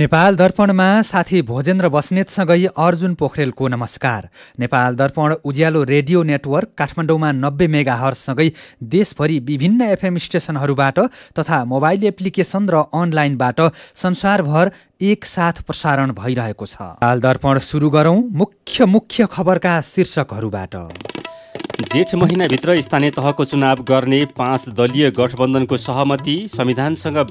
नेपाल दर्पणमा साथी भोजेन्द्र बस्नेतसँगै अर्जुन पोखरेलको नमस्कार नेपाल दर्पण उज्यालो रेडियो नेटवर्क काठमाडौँमा नब्बे मेगा देशभरि विभिन्न एफएम स्टेसनहरूबाट तथा मोबाइल एप्लिकेसन र अनलाइनबाट संसारभर एकसाथ प्रसारण भइरहेको छ नेपाल दर्पण सुरु गरौँ मुख्य मुख्य खबरका शीर्षकहरूबाट जेठ महिनाभित्र स्थानीय तहको चुनाव गर्ने पाँच दलीय गठबन्धनको सहमति संविधानसँग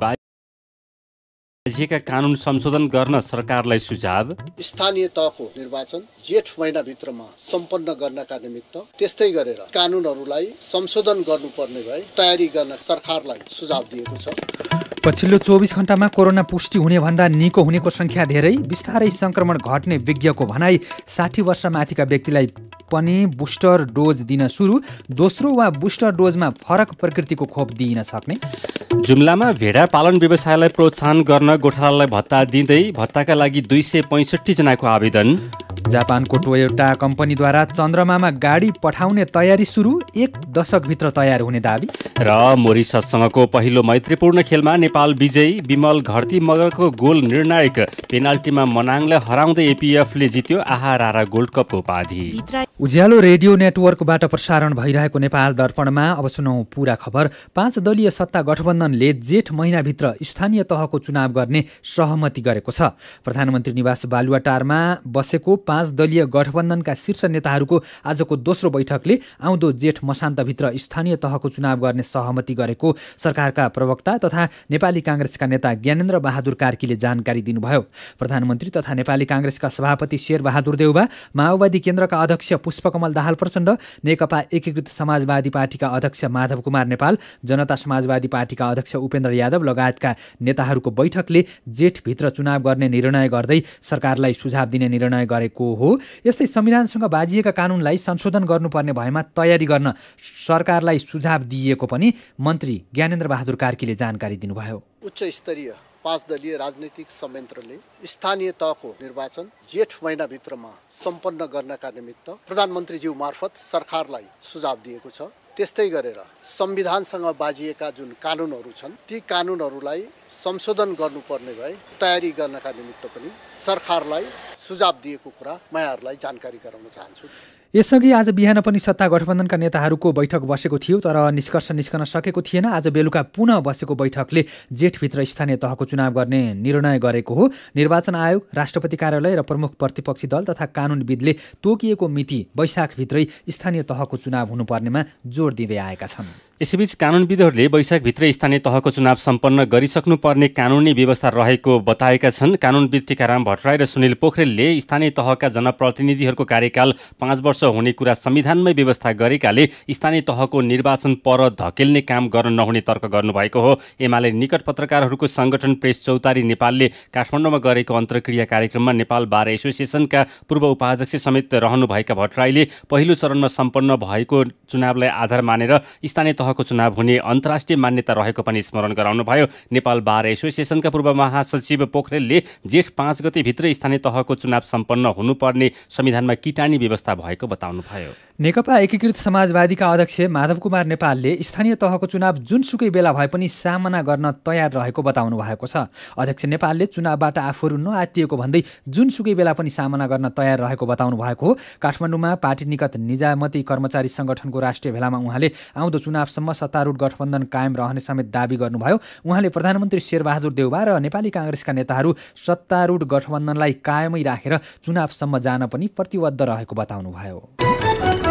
राज्यका कानुन संशोधन गर्न सरकारलाई सुझाव स्थानीय तहको निर्वाचन जेठ महिनाभित्रमा सम्पन्न गर्नका निमित्त त्यस्तै गरेर कानुनहरूलाई संशोधन गर्नुपर्ने भए तयारी गर्न सरकारलाई सुझाव दिएको छ पछिल्लो चौबिस घण्टामा कोरोना पुष्टि हुने भन्दा निको हुनेको संख्या धेरै बिस्तारै संक्रमण घट्ने विज्ञको भनाई साठी वर्ष माथिका व्यक्तिलाई पनि बुस्टर डोज दिन सुरु दोस्रो वा बुस्टर डोजमा फरक प्रकृतिको खोप दिइन सक्ने जुम्लामा भेडा पालन व्यवसायलाई प्रोत्साहन गर्न गोठालालाई भत्ता दिँदै भत्ताका लागि दुई सय जनाको आवेदन जापानको टोयोटा कम्पनीद्वारा चन्द्रमामा गाडी पठाउने तयारी सुरु एक दशकभित्र तयार हुने दावी र मोरिससँगको पहिलो मैत्रीपूर्ण खेलमा नेपाल विजयी विमल घरती मगरको गोल निर्णायक पेनाल्टीमा मनाङलाई हराउँदै एपिएफले जित्यो आहारा गोल्ड कपको उपाधि उज्यालो रेडियो नेटवर्कबाट प्रसारण भइरहेको नेपाल दर्पणमा अब सुनौ पुरा खबर पाँच दलीय सत्ता गठबन्धनले जेठ महिनाभित्र स्थानीय तहको चुनाव गर्ने सहमति गरेको छ प्रधानमन्त्री निवास बालुवाटारमा बसेको पाँच दलीय गठबन्धनका शीर्ष नेताहरूको आजको दोस्रो बैठकले आउँदो जेठ मसान्तभित्र स्थानीय तहको चुनाव गर्ने सहमति गरेको सरकारका प्रवक्ता तथा नेपाली काङ्ग्रेसका नेता ज्ञानेन्द्र बहादुर कार्कीले जानकारी दिनुभयो प्रधानमन्त्री तथा नेपाली काङ्ग्रेसका सभापति शेरबहादुर देउबा माओवादी केन्द्रका अध्यक्ष पुष्पकमल दाहाल प्रचण्ड नेकपा एकीकृत समाजवादी पार्टीका अध्यक्ष माधव कुमार नेपाल जनता समाजवादी पार्टीका अध्यक्ष उपेन्द्र यादव लगायतका नेताहरूको बैठकले जेठभित्र चुनाव गर्ने निर्णय गर्दै सरकारलाई सुझाव दिने निर्णय गरेको हो यस्तै संविधानसँग बाजिएका कानुनलाई संशोधन गर्नुपर्ने भएमा तयारी गर्न सरकारलाई सुझाव दिइएको पनि मन्त्री ज्ञानेन्द्र बहादुर कार्कीले जानकारी दिनुभयो उच्च स्तरीय पाँच दलीय राजनैतिक संयन्त्रले स्थानीय तहको निर्वाचन जेठ महिनाभित्रमा सम्पन्न गर्नका निमित्त प्रधानमन्त्रीज्यू मार्फत सरकारलाई सुझाव दिएको छ त्यस्तै गरेर संविधानसँग बाजिएका जुन कानुनहरू छन् ती कानुनहरूलाई संशोधन गर्नुपर्ने भए तयारी गर्नका निमित्त पनि सरकारलाई सुझाव दिएको कुरा म यहाँहरूलाई जानकारी गराउन चाहन्छु यसअघि आज बिहान पनि सत्ता गठबन्धनका नेताहरूको बैठक बसेको थियो तर निष्कर्ष निस्कन सकेको थिएन आज बेलुका पुनः बसेको बैठकले जेठभित्र स्थानीय तहको चुनाव गर्ने निर्णय गरेको हो निर्वाचन आयोग राष्ट्रपति कार्यालय र प्रमुख प्रतिपक्षी दल तथा कानुनविदले तोकिएको मिति वैशाखभित्रै स्थानीय तहको चुनाव हुनुपर्नेमा जोड दिँदै आएका छन् यसैबीच कानुनविदहरूले वैशाखभित्र स्थानीय तहको चुनाव सम्पन्न गरिसक्नुपर्ने कानुनी व्यवस्था रहेको बताएका छन् कानुनविद टिकाराम भट्टराई र सुनिल पोखरेलले स्थानीय तहका जनप्रतिनिधिहरूको कार्यकाल पाँच वर्ष हुने कुरा संविधानमै व्यवस्था गरेकाले स्थानीय तहको निर्वाचन पर धकेल्ने काम गर्न नहुने तर्क गर्नुभएको हो एमाले निकट पत्रकारहरूको सङ्गठन प्रेस चौतारी नेपालले काठमाडौँमा गरेको अन्तर्क्रिया कार्यक्रममा नेपाल बार एसोसिएसनका पूर्व उपाध्यक्ष समेत रहनुभएका भट्टराईले पहिलो चरणमा सम्पन्न भएको चुनावलाई आधार मानेर स्थानीय तहको चुनाव हुने अन्तर्राष्ट्रिय मान्यता रहेको पनि स्मरण गराउनुभयो नेपाल बार एसोसिएसनका पूर्व महासचिव पोखरेलले जेठ पाँच गतिभित्र स्थानीय तहको चुनाव सम्पन्न हुनुपर्ने संविधानमा किटानी व्यवस्था भएको बताउनुभयो नेकपा एकीकृत समाजवादीका अध्यक्ष माधव कुमार नेपालले स्थानीय तहको चुनाव जुनसुकै बेला भए पनि सामना गर्न तयार रहेको बताउनु भएको छ अध्यक्ष नेपालले चुनावबाट आफूहरू नआत्तिएको भन्दै जुनसुकै बेला पनि सामना गर्न तयार रहेको बताउनु भएको हो काठमाडौँमा पार्टी निकट निजामती कर्मचारी सङ्गठनको राष्ट्रिय भेलामा उहाँले आउँदो चुनाव अठसम्म सत्तारूढ गठबन्धन कायम रहने समेत दावी गर्नुभयो उहाँले प्रधानमन्त्री शेरबहादुर देउवा र नेपाली काङ्ग्रेसका नेताहरू सत्तारूढ गठबन्धनलाई कायमै राखेर चुनावसम्म जान पनि प्रतिबद्ध रहेको बताउनुभयो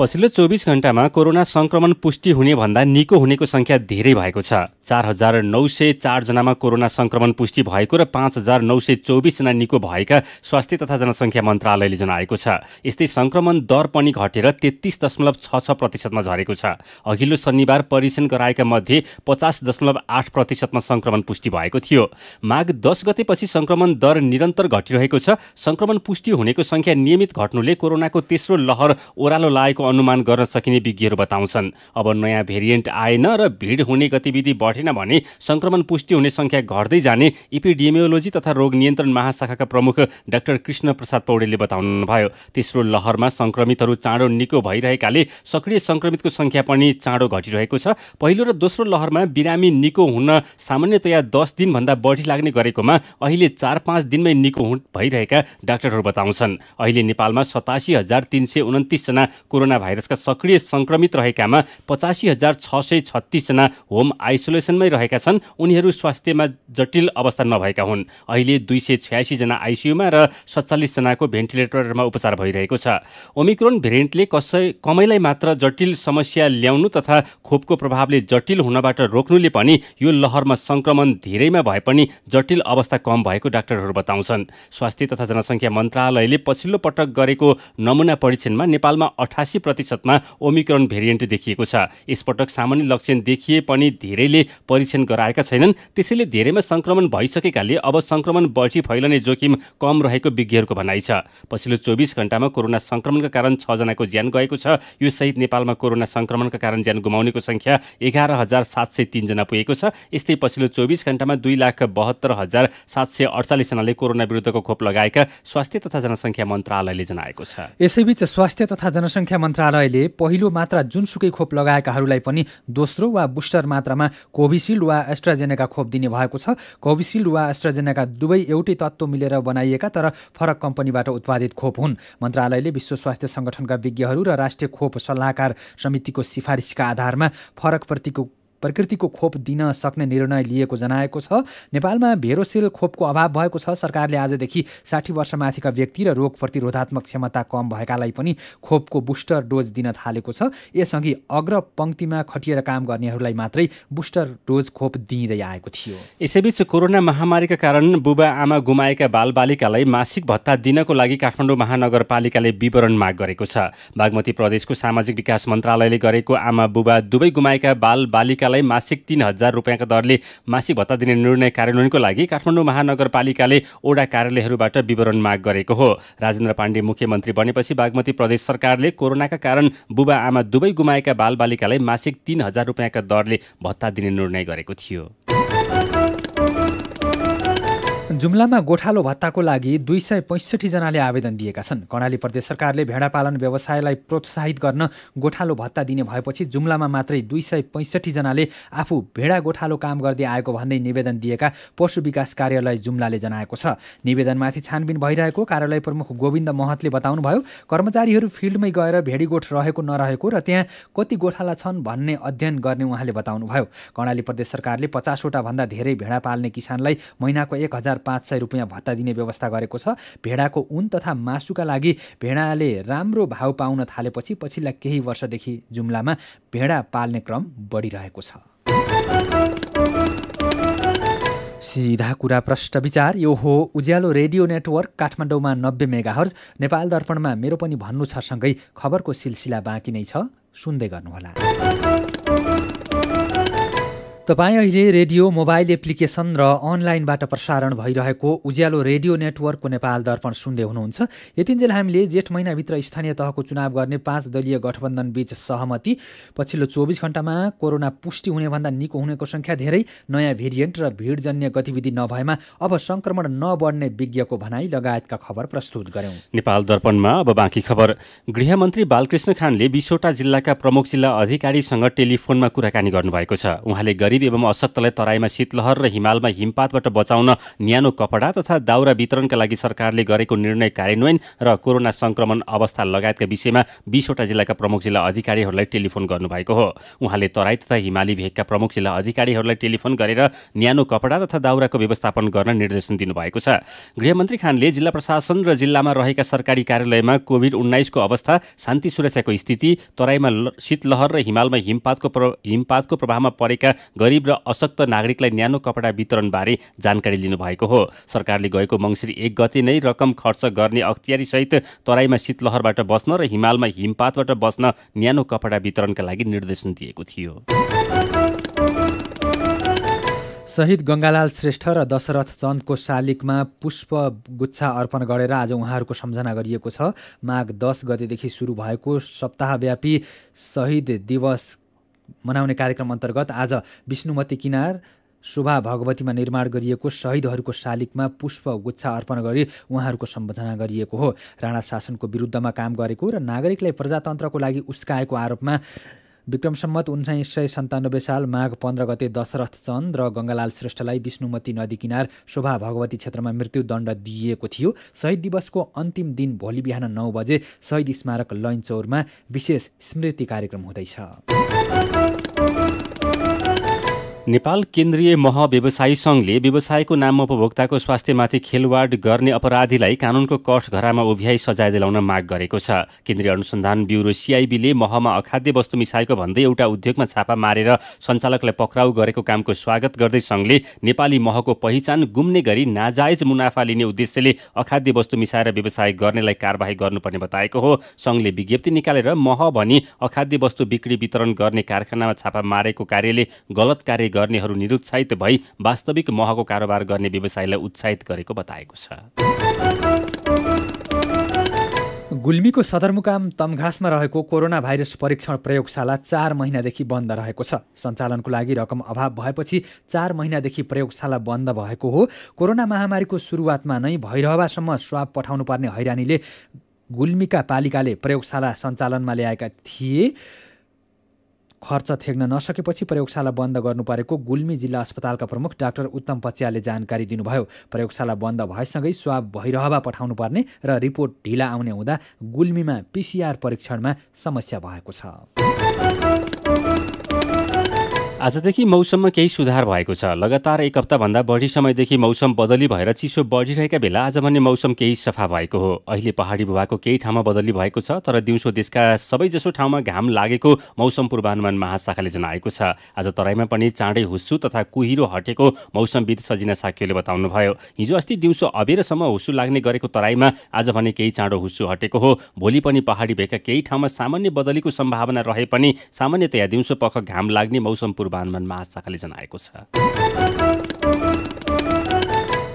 पछिल्लो चौबिस घण्टामा कोरोना संक्रमण पुष्टि हुने भन्दा निको हुनेको संख्या धेरै भएको छ चार हजार नौ सय चारजनामा कोरोना संक्रमण पुष्टि भएको र पाँच हजार नौ सय चौबिसजना निको भएका स्वास्थ्य तथा जनसङ्ख्या मन्त्रालयले जनाएको छ यस्तै संक्रमण दर पनि घटेर तेत्तिस दशमलव छ छ प्रतिशतमा झरेको छ अघिल्लो शनिबार परीक्षण गराएका मध्ये पचास दशमलव आठ प्रतिशतमा संक्रमण पुष्टि भएको थियो माघ दस गतेपछि संक्रमण दर निरन्तर घटिरहेको छ संक्रमण पुष्टि हुनेको संख्या नियमित घट्नुले कोरोनाको तेस्रो लहर ओह्रालो लागेको अनुमान गर्न सकिने विज्ञहरू बताउँछन् अब नयाँ भेरिएन्ट आएन र भिड हुने गतिविधि बढेन भने सङ्क्रमण पुष्टि हुने सङ्ख्या घट्दै जाने इपिडिमियोलोजी तथा रोग नियन्त्रण महाशाखाका प्रमुख डाक्टर कृष्ण प्रसाद पौडेलले बताउनुभयो तेस्रो लहरमा सङ्क्रमितहरू चाँडो निको भइरहेकाले सक्रिय सङ्क्रमितको सङ्ख्या पनि चाँडो घटिरहेको छ पहिलो र दोस्रो लहरमा बिरामी निको हुन सामान्यतया दस दिनभन्दा बढी लाग्ने गरेकोमा अहिले चार पाँच दिनमै निको भइरहेका डाक्टरहरू बताउँछन् अहिले नेपालमा सतासी हजार तिन सय उन्तिसजना कोरोना भाइरसका सक्रिय सङ्क्रमित रहेकामा पचासी हजार छ सय छत्तिसजना होम आइसोलेसनमै रहेका छन् उनीहरू स्वास्थ्यमा जटिल अवस्था नभएका हुन् अहिले दुई सय छयासीजना आइसियुमा र सत्तालिसजनाको भेन्टिलेटरमा उपचार भइरहेको छ ओमिक्रोन भेरिएन्टले कसै कमैलाई मात्र जटिल समस्या ल्याउनु तथा खोपको प्रभावले जटिल हुनबाट रोक्नुले पनि यो लहरमा सङ्क्रमण धेरैमा भए पनि जटिल अवस्था कम भएको डाक्टरहरू बताउँछन् स्वास्थ्य तथा जनसङ्ख्या मन्त्रालयले पछिल्लो पटक गरेको नमुना परीक्षणमा नेपालमा अठासी प्रतिशतमा ओमिक्रोन भेरिएन्ट देखिएको छ यसपटक सामान्य लक्षण देखिए पनि धेरैले परीक्षण गराएका छैनन् त्यसैले धेरैमा सङ्क्रमण भइसकेकाले अब सङ्क्रमण बढी फैलने जोखिम कम रहेको विज्ञहरूको भनाइ छ पछिल्लो चौबिस घण्टामा कोरोना सङ्क्रमणका कारण छजनाको ज्यान गएको छ यो सहित नेपालमा कोरोना सङ्क्रमणका कारण ज्यान गुमाउनेको संख्या एघार हजार सात सय तिनजना पुगेको छ यस्तै पछिल्लो चौबिस घण्टामा दुई लाख बहत्तर हजार सात सय अडचालिसजनाले कोरोना विरुद्धको खोप लगाएका स्वास्थ्य तथा जनसङ्ख्या मन्त्रालयले जनाएको छ यसैबीच स्वास्थ्य तथा जनसङ्ख्या मन्त्रालयले पहिलो मात्रा जुनसुकै खोप लगाएकाहरूलाई पनि दोस्रो वा बुस्टर मात्रामा कोभिसिल्ड वा एस्ट्राजेनेका खोप दिने भएको छ कोभिसिल्ड वा एस्ट्राजेनेका दुवै एउटै तत्त्व मिलेर बनाइएका तर फरक कम्पनीबाट उत्पादित खोप हुन् मन्त्रालयले विश्व स्वास्थ्य सङ्गठनका विज्ञहरू र राष्ट्रिय खोप सल्लाहकार समितिको सिफारिसका आधारमा फरक प्रतिको प्रकृतिको खोप दिन सक्ने निर्णय लिएको जनाएको छ नेपालमा भेरोसेल खोपको अभाव भएको छ सरकारले आजदेखि साठी वर्षमाथिका व्यक्ति र रोग प्रतिरोधात्मक क्षमता कम भएकालाई पनि खोपको बुस्टर डोज दिन थालेको छ यसअघि अग्र पङ्क्तिमा खटिएर काम गर्नेहरूलाई मात्रै बुस्टर डोज खोप दिइँदै आएको थियो यसैबीच कोरोना महामारीका कारण बुबा आमा गुमाएका बालबालिकालाई मासिक भत्ता दिनको लागि काठमाडौँ महानगरपालिकाले विवरण माग गरेको छ बागमती प्रदेशको सामाजिक विकास मन्त्रालयले गरेको आमा बुबा दुवै गुमाएका बालबालिका श्रमिकलाई मासिक तिन हजार रुपियाँको दरले मासिक भत्ता दिने निर्णय कार्यान्वयनको लागि काठमाडौँ महानगरपालिकाले ओडा कार्यालयहरूबाट विवरण माग गरेको हो राजेन्द्र पाण्डे मुख्यमन्त्री बनेपछि बागमती प्रदेश सरकारले कोरोनाका कारण बुबा आमा दुवै गुमाएका बालबालिकालाई मासिक तिन हजार रुपियाँका दरले भत्ता दिने निर्णय गरेको थियो जुम्लामा गोठालो भत्ताको लागि दुई सय पैँसठीजनाले आवेदन दिएका छन् कर्णाली प्रदेश सरकारले भेडा पालन व्यवसायलाई प्रोत्साहित गर्न गोठालो भत्ता दिने भएपछि जुम्लामा मात्रै दुई सय पैँसठीजनाले आफू भेडा गोठालो काम गर्दै आएको भन्दै निवेदन दिएका पशु विकास कार्यालय जुम्लाले जनाएको छ निवेदनमाथि छानबिन भइरहेको कार्यालय प्रमुख गोविन्द महतले बताउनुभयो कर्मचारीहरू फिल्डमै गएर भेडी गोठ रहेको नरहेको र त्यहाँ कति गोठाला छन् भन्ने अध्ययन गर्ने उहाँले बताउनुभयो कर्णाली प्रदेश सरकारले पचासवटा भन्दा धेरै भेडा पाल्ने किसानलाई महिनाको एक हजार पाँच सय रुपियाँ भत्ता दिने व्यवस्था गरेको छ भेडाको उन तथा मासुका लागि भेडाले राम्रो भाव पाउन थालेपछि पछिल्ला केही वर्षदेखि जुम्लामा भेडा पाल्ने क्रम बढिरहेको छ सिधा कुरा प्रष्ट विचार यो हो उज्यालो रेडियो नेटवर्क काठमाडौँमा नब्बे मेगाहर्ज नेपाल दर्पणमा मेरो पनि भन्नु छ सँगै खबरको सिलसिला बाँकी नै छ सुन्दै गर्नुहोला तपाईँ अहिले रेडियो मोबाइल एप्लिकेसन र अनलाइनबाट प्रसारण भइरहेको उज्यालो रेडियो नेटवर्कको नेपाल दर्पण सुन्दै हुनुहुन्छ यतिन्जेल हामीले जेठ महिनाभित्र स्थानीय तहको चुनाव गर्ने पाँच दलीय गठबन्धनबीच सहमति पछिल्लो चौबिस घण्टामा कोरोना पुष्टि हुनेभन्दा निको हुनेको सङ्ख्या धेरै नयाँ भेरिएन्ट र भिडजन्य गतिविधि नभएमा अब सङ्क्रमण नबढ्ने विज्ञको भनाई लगायतका खबर प्रस्तुत गर्यौं नेपाल दर्पणमा अब बाँकी खबर गृहमन्त्री बालकृष्ण खानले बिसवटा जिल्लाका प्रमुख जिल्ला अधिकारीसँग टेलिफोनमा कुराकानी गर्नुभएको छ उहाँले गरिब शिविर एवं अशक्तलाई तराईमा शीतलहर र हिमालमा हिमपातबाट बचाउन न्यानो कपडा तथा दाउरा वितरणका लागि सरकारले गरेको निर्णय कार्यान्वयन र कोरोना संक्रमण अवस्था लगायतका विषयमा बिसवटा जिल्लाका प्रमुख जिल्ला अधिकारीहरूलाई टेलिफोन गर्नुभएको हो उहाँले तराई तथा हिमाली भेगका प्रमुख जिल्ला अधिकारीहरूलाई टेलिफोन गरेर न्यानो कपडा तथा दाउराको व्यवस्थापन गर्न निर्देशन दिनुभएको छ गृहमन्त्री खानले जिल्ला प्रशासन र जिल्लामा रहेका सरकारी कार्यालयमा कोभिड उन्नाइसको अवस्था शान्ति सुरक्षाको स्थिति तराईमा शीतलहर र हिमालमा हिमपातको हिमपातको प्रभावमा परेका गरिब र अशक्त नागरिकलाई न्यानो कपडा वितरणबारे जानकारी लिनुभएको हो सरकारले गएको मङ्सिर एक गति नै रकम खर्च गर्ने अख्तियारीसहित तराईमा शीतलहरबाट बस्न र हिमालमा हिमपातबाट बस्न न्यानो कपडा वितरणका लागि निर्देशन दिएको थियो शहीद गङ्गालाल श्रेष्ठ र दशरथ चन्दको शालिगमा पुष्प गुच्छा अर्पण गरेर आज उहाँहरूको सम्झना गरिएको छ माघ दस गतेदेखि सुरु भएको सप्ताहव्यापी शहीद दिवस मनाउने कार्यक्रम अन्तर्गत आज विष्णुमती किनार शोभा भगवतीमा निर्माण गरिएको शहीदहरूको शालिगमा गुच्छा अर्पण गरी उहाँहरूको सम्बोधना गरिएको हो राणा शासनको विरुद्धमा काम गरेको र नागरिकलाई प्रजातन्त्रको लागि उस्काएको आरोपमा विक्रम सम्मत उन्नाइस सय सन्तानब्बे साल माघ पन्ध्र गते दशरथ चन्द र गङ्गालाल श्रेष्ठलाई विष्णुमती नदी किनार शोभा भगवती क्षेत्रमा मृत्युदण्ड दिइएको थियो शहीद दिवसको अन्तिम दिन भोलि बिहान नौ बजे शहीद स्मारक लैन चौरमा विशेष स्मृति कार्यक्रम हुँदैछ नेपाल केन्द्रीय महाव्यवसायी सङ्घले व्यवसायको नाममा उपभोक्ताको स्वास्थ्यमाथि खेलवाड गर्ने अपराधीलाई कानुनको कठ घरामा उभ्याई सजाय दिलाउन माग गरेको छ केन्द्रीय अनुसन्धान ब्युरो सिआइबीले महमा अखाद्य वस्तु मिसाएको भन्दै एउटा उद्योगमा छापा मारेर सञ्चालकलाई पक्राउ गरेको कामको स्वागत गर्दै सङ्घले नेपाली महको पहिचान गुम्ने गरी नाजायज मुनाफा लिने उद्देश्यले अखाद्य वस्तु मिसाएर व्यवसाय गर्नेलाई कारवाही गर्नुपर्ने बताएको हो सङ्घले विज्ञप्ति निकालेर मह भनी अखाद्य वस्तु बिक्री वितरण गर्ने कारखानामा छापा मारेको कार्यले गलत कार्य गर्नेहरू निरुत्साहित भई वास्तविक महको कारोबार गर्ने व्यवसायलाई उत्साहित गरेको बताएको छ गुल्मीको सदरमुकाम तमघासमा रहेको कोरोना भाइरस परीक्षण प्रयोगशाला चार महिनादेखि बन्द रहेको छ सञ्चालनको लागि रकम अभाव भएपछि चार महिनादेखि प्रयोगशाला बन्द भएको हो कोरोना महामारीको सुरुवातमा नै भैरहवासम्म स्वाब पठाउनु पर्ने हैरानीले गुल्मीका पालिकाले प्रयोगशाला सञ्चालनमा ल्याएका थिए खर्च थेग्न नसकेपछि प्रयोगशाला बन्द गर्नु परेको गुल्मी जिल्ला अस्पतालका प्रमुख डाक्टर उत्तम पचियाले जानकारी दिनुभयो प्रयोगशाला बन्द भएसँगै स्वाब भइरहवा पठाउनु पर्ने र रिपोर्ट ढिला आउने हुँदा गुल्मीमा पिसिआर परीक्षणमा समस्या भएको छ आजदेखि मौसममा केही सुधार भएको छ लगातार एक हप्ताभन्दा बढी समयदेखि मौसम बदली भएर चिसो बढिरहेका बेला आज भने मौसम केही सफा भएको हो अहिले पहाडी भूभागको केही ठाउँमा बदली भएको छ तर दिउँसो देशका सबैजसो ठाउँमा घाम लागेको मौसम पूर्वानुमान महाशाखाले जनाएको छ आज तराईमा पनि चाँडै हुस्सु तथा कुहिरो हटेको मौसमविद सजिना बताउनु बताउनुभयो हिजो अस्ति दिउँसो अबेरसम्म हुस्सु लाग्ने गरेको तराईमा आज भने केही चाँडो हुस्सु हटेको हो भोलि पनि पहाडी भएका केही ठाउँमा सामान्य बदलीको सम्भावना रहे पनि सामान्यतया दिउँसो पख घाम लाग्ने मौसम पूर्व पूर्वानुमान महाशाखाले जनाएको छ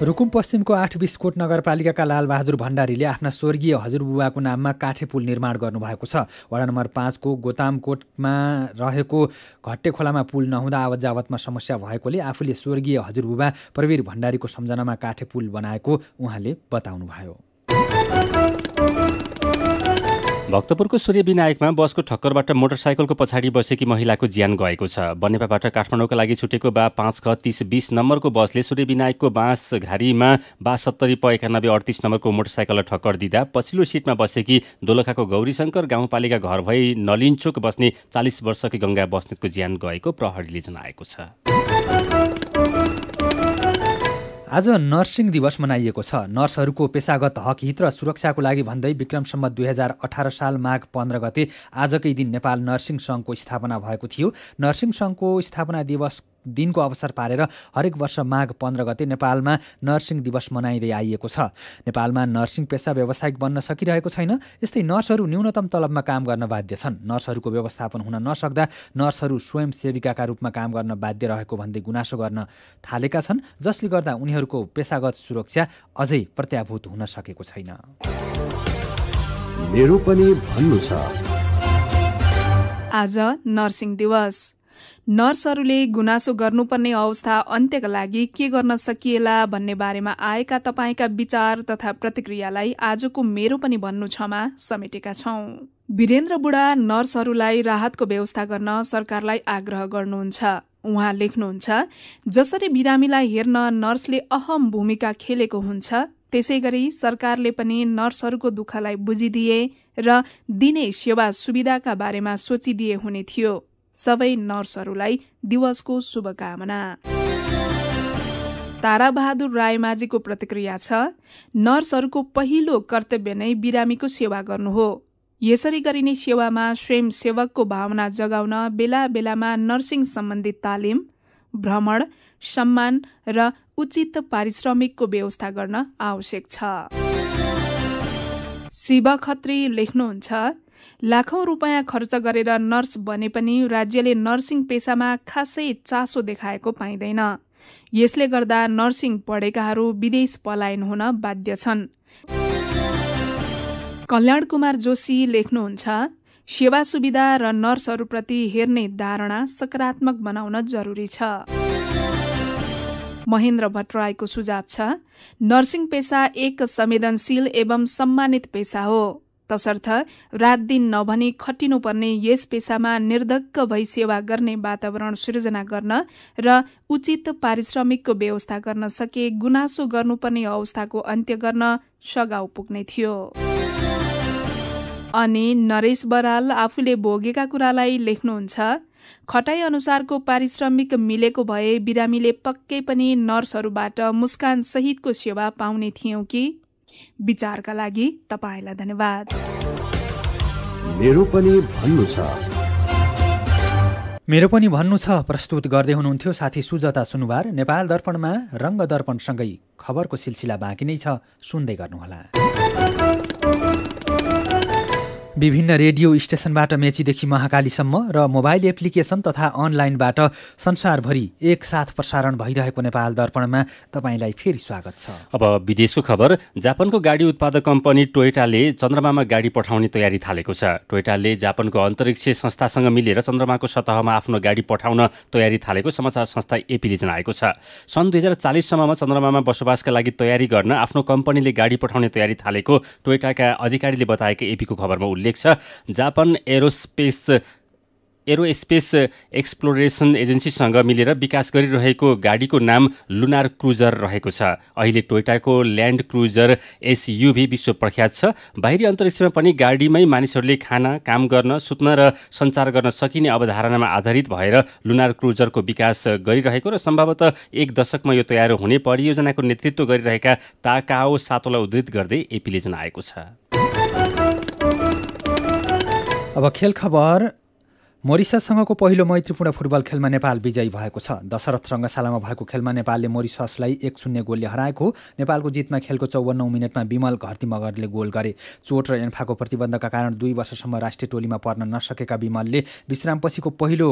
रुकुम पश्चिमको आठ बिस्कोट नगरपालिकाका लालबहादुर भण्डारीले आफ्ना स्वर्गीय हजुरबुबाको नाममा काठे पुल निर्माण गर्नुभएको छ वडा नम्बर पाँचको गोतामकोटमा रहेको घट्टे खोलामा पुल नहुँदा आवत जावतमा समस्या भएकोले आफूले स्वर्गीय हजुरबुबा प्रवीर भण्डारीको सम्झनामा काठे पुल बनाएको उहाँले बताउनुभयो भक्तपुरको सूर्य विनायकमा बसको ठक्करबाट मोटरसाइकलको पछाडि बसेकी महिलाको ज्यान गएको छ बनेपाबाट काठमाडौँका लागि छुटेको बा पाँच ख तिस बिस नम्बरको बसले सूर्य विनायकको बाँस घारीमा बा सत्तरी प एकानब्बे अडतिस नम्बरको मोटरसाइकललाई ठक्कर दिँदा पछिल्लो सिटमा बसेकी दोलखाको गौरीशङ्कर गाउँपालिका घर भई नलिनचोक बस्ने चालिस वर्षकी गङ्गा बस्नेतको ज्यान गएको प्रहरीले जनाएको छ आज नर्सिङ दिवस मनाइएको छ नर्सहरूको पेसागत हित र सुरक्षाको लागि भन्दै विक्रमसम्म दुई हजार अठार साल माघ पन्ध्र गते आजकै दिन नेपाल नर्सिङ सङ्घको स्थापना भएको थियो नर्सिङ सङ्घको स्थापना दिवस दिनको अवसर पारेर हरेक वर्ष माघ पन्ध्र गते नेपालमा नर्सिङ दिवस मनाइँदै आइएको छ नेपालमा नर्सिङ पेसा व्यावसायिक बन्न सकिरहेको छैन यस्तै नर्सहरू न्यूनतम तलबमा काम गर्न बाध्य छन् नर्सहरूको व्यवस्थापन हुन नसक्दा नर्सहरू स्वयंसेविका रूपमा काम गर्न बाध्य रहेको भन्दै गुनासो गर्न थालेका छन् जसले गर्दा उनीहरूको पेसागत सुरक्षा अझै प्रत्याभूत हुन सकेको छैन मेरो पनि भन्नु छ आज नर्सिङ दिवस नर्सहरूले गुनासो गर्नुपर्ने अवस्था अन्त्यका लागि के गर्न सकिएला भन्ने बारेमा आएका तपाईँका विचार तथा प्रतिक्रियालाई आजको मेरो पनि भन्नु छमा समेटेका छौं वीरेन्द्र बुढा नर्सहरूलाई राहतको व्यवस्था गर्न सरकारलाई आग्रह गर्नुहुन्छ उहाँ लेख्नुहुन्छ जसरी बिरामीलाई हेर्न नर्सले अहम भूमिका खेलेको हुन्छ त्यसै गरी सरकारले पनि नर्सहरूको दुःखलाई बुझिदिए र दिने सेवा सुविधाका बारेमा सोचिदिए हुने थियो सबै नर्सहरूलाई दिवसको शुभकामना ताराबहादुर रायमाझीको प्रतिक्रिया छ नर्सहरूको पहिलो कर्तव्य नै बिरामीको सेवा गर्नु हो यसरी गरिने सेवामा स्वयंसेवकको भावना जगाउन बेला बेलामा नर्सिङ सम्बन्धी तालिम भ्रमण सम्मान र उचित पारिश्रमिकको व्यवस्था गर्न आवश्यक छ शिव खत्री लेख्नुहुन्छ लाखौं रुपियाँ खर्च गरेर नर्स बने पनि राज्यले नर्सिङ पेसामा खासै चासो देखाएको पाइँदैन यसले गर्दा नर्सिङ पढेकाहरू विदेश पलायन हुन बाध्य छन् कल्याण कुमार जोशी लेख्नुहुन्छ सेवा सुविधा र नर्सहरूप्रति हेर्ने धारणा सकारात्मक बनाउन जरुरी छ महेन्द्र भट्टराईको सुझाव छ नर्सिङ पेसा एक संवेदनशील एवं सम्मानित पेसा हो तसर्थ रात दिन नभने खटिनुपर्ने यस पेसामा निर्धक्क भई सेवा गर्ने वातावरण सृजना गर्न र उचित पारिश्रमिकको व्यवस्था गर्न सके गुनासो गर्नुपर्ने अवस्थाको अन्त्य गर्न सघाउ पुग्ने थियो अनि नरेश बराल आफूले भोगेका कुरालाई लेख्नुहुन्छ खटाई अनुसारको पारिश्रमिक मिलेको भए बिरामीले पक्कै पनि नर्सहरूबाट मुस्कान सहितको सेवा पाउने थियौँ कि विचारका लागि तपाईँलाई धन्यवाद मेरो पनि भन्नु छ मेरो पनि भन्नु छ प्रस्तुत गर्दै हुनुहुन्थ्यो साथी सुजता सुनुवार नेपाल दर्पणमा रङ्ग दर्पणसँगै खबरको सिलसिला बाँकी नै छ सुन्दै गर्नुहोला विभिन्न रेडियो स्टेसनबाट मेचीदेखि महाकालीसम्म र मोबाइल एप्लिकेसन तथा अनलाइनबाट संसारभरि एकसाथ प्रसारण भइरहेको नेपाल दर्पणमा तपाईँलाई फेरि स्वागत छ अब विदेशको खबर जापानको गाडी उत्पादक कम्पनी टोयटाले चन्द्रमामा गाडी पठाउने तयारी थालेको छ टोयटाले जापानको अन्तरिक्ष संस्थासँग मिलेर चन्द्रमाको सतहमा आफ्नो गाडी पठाउन तयारी थालेको समाचार संस्था एपीले जनाएको छ सन् दुई हजार चालिससम्ममा चन्द्रमामा बसोबासका लागि तयारी गर्न आफ्नो कम्पनीले गाडी पठाउने तयारी थालेको टोयटाका अधिकारीले बताएको एपीको खबरमा उल्लेख छ जापान एरोस्पेस एरोस्पेस एक्सप्लोरेसन एजेन्सीसँग मिलेर विकास गरिरहेको गाडीको नाम लुनार क्रुजर रहेको छ अहिले टोयटाको ल्यान्ड क्रुजर एसयुभी विश्व प्रख्यात छ बाहिरी अन्तरिक्षमा पनि गाडीमै मानिसहरूले खाना काम गर्न सुत्न र सञ्चार गर्न सकिने अवधारणामा आधारित भएर लुनार क्रुजरको विकास गरिरहेको र सम्भवतः एक दशकमा यो तयार हुने परियोजनाको नेतृत्व गरिरहेका ताकाओ सातोलाई उद्धित गर्दै एपीले जनाएको छ अब खेल खबर मोरिसासँगको पहिलो मैत्रीपूर्ण फुटबल खेलमा नेपाल विजयी भएको छ दशरथ रङ्गशालामा भएको खेलमा नेपालले मोरिससलाई एक शून्य गोलले हराएको नेपालको जितमा खेलको चौवन्नौ मिनटमा विमल घरती मगरले गोल गरे चोट र एन्फाको प्रतिबन्धका कारण दुई वर्षसम्म राष्ट्रिय टोलीमा पर्न नसकेका विमलले विश्रामपछिको पहिलो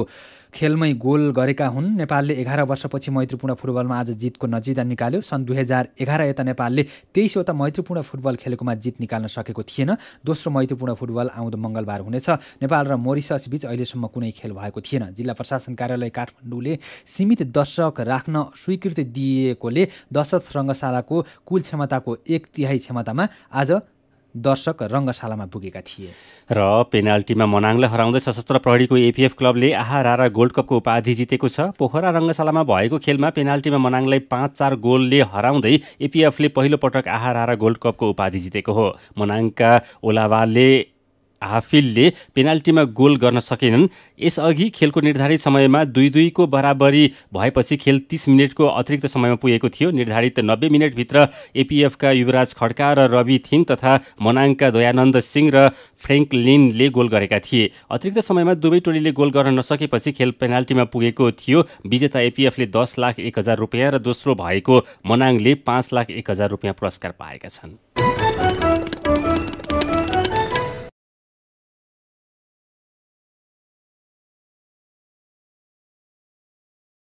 खेलमै गोल गरेका हुन् नेपालले एघार वर्षपछि मैत्रीपूर्ण फुटबलमा आज जितको नजिदा निकाल्यो सन् दुई हजार एघार यता नेपालले तेइसवटा मैत्रीपूर्ण फुटबल खेलेकोमा जित निकाल्न सकेको थिएन दोस्रो मैत्रीपूर्ण फुटबल आउँदो मङ्गलबार हुनेछ नेपाल र मोरिसस बीच अहिलेसम्म अहिलेसम्म कुनै खेल भएको थिएन जिल्ला प्रशासन कार्यालय काठमाडौँले सीमित दर्शक राख्न स्वीकृति दिएकोले दशरथ रङ्गशालाको कुल क्षमताको एक तिहाई क्षमतामा आज दर्शक रङ्गशालामा पुगेका थिए र पेनाल्टीमा मनाङलाई हराउँदै सशस्त्र प्रहरीको एपिएफ क्लबले आहारा र गोल्ड कपको उपाधि जितेको छ पोखरा रङ्गशालामा भएको खेलमा पेनाल्टीमा मनाङलाई पाँच चार गोलले हराउँदै एपिएफले पहिलो पटक आहारा र गोल्ड कपको उपाधि जितेको हो मनाङका ओलावालले हाफिलले पेनाल्टीमा गोल गर्न सकेनन् यसअघि खेलको निर्धारित समयमा दुई दुईको बराबरी भएपछि खेल तिस मिनटको अतिरिक्त समयमा पुगेको थियो निर्धारित नब्बे मिनटभित्र एपिएफका युवराज खड्का र रवि थिङ तथा मनाङका दयानन्द सिंह र फ्रेङ्क लिनले गोल गरेका थिए अतिरिक्त समयमा दुवै टोलीले गोल गर्न नसकेपछि खेल पेनाल्टीमा पुगेको थियो विजेता एपिएफले दस लाख एक हजार रुपियाँ र दोस्रो भएको मनाङले पाँच लाख एक हजार रुपियाँ पुरस्कार पाएका छन्